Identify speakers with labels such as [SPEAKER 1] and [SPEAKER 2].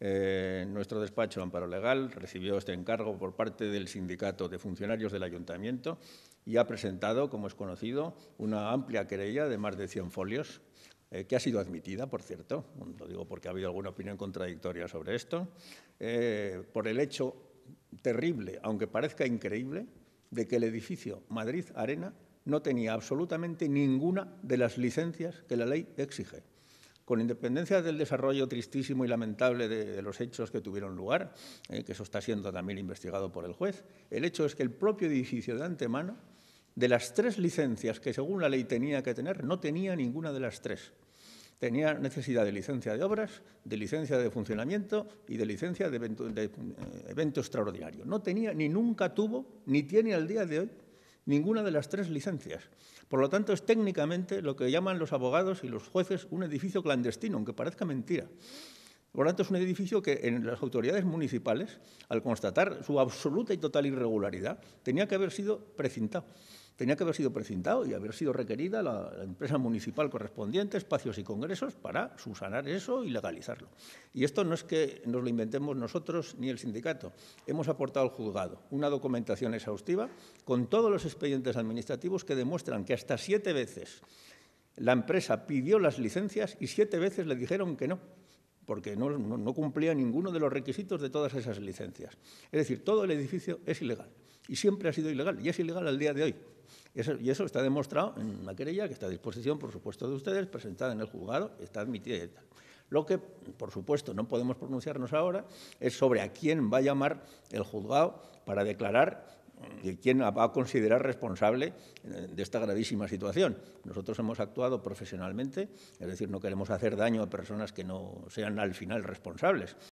[SPEAKER 1] Eh, nuestro despacho Amparo Legal recibió este encargo por parte del Sindicato de Funcionarios del Ayuntamiento y ha presentado, como es conocido, una amplia querella de más de 100 folios, eh, que ha sido admitida, por cierto, lo digo porque ha habido alguna opinión contradictoria sobre esto, eh, por el hecho terrible, aunque parezca increíble, de que el edificio Madrid Arena no tenía absolutamente ninguna de las licencias que la ley exige con independencia del desarrollo tristísimo y lamentable de, los hechos que tuvieron lugar, eh, que eso está siendo también investigado por el juez, el hecho es que el propio edificio de antemano, de las tres licencias que según la ley tenía que tener, no tenía ninguna de las tres. Tenía necesidad de licencia de obras, de licencia de funcionamiento y de licencia de evento eh, extraordinario. No tenía ni nunca tuvo, ni tiene al día de hoy ninguna de las tres licencias. Por lo tanto, es técnicamente lo que llaman los abogados y los jueces un edificio clandestino, aunque parezca mentira. Por lo tanto, es un edificio que en las autoridades municipales, al constatar su absoluta y total irregularidad, tenía que haber sido precintado tenía que haber sido precintado y haber sido requerida la, empresa municipal correspondiente, espacios y congresos, para subsanar eso y legalizarlo. Y esto no es que nos lo inventemos nosotros ni el sindicato. Hemos aportado al juzgado una documentación exhaustiva con todos los expedientes administrativos que demuestran que hasta siete veces la empresa pidió las licencias y siete veces le dijeron que no porque no cumplía ninguno de los requisitos de todas esas licencias. Es decir, todo el edificio es ilegal y siempre ha sido ilegal, y es ilegal al día de hoy. Y eso, está demostrado en la querella que está a disposición, por supuesto, de ustedes, presentada en el juzgado, está admitida y tal. Lo que, por supuesto, no podemos pronunciarnos ahora es sobre a quién va a llamar el juzgado para declarar y eh, quién va a considerar responsable eh, de esta gravísima situación. Nosotros hemos actuado profesionalmente, es decir, no queremos hacer daño a personas que no sean al final responsables.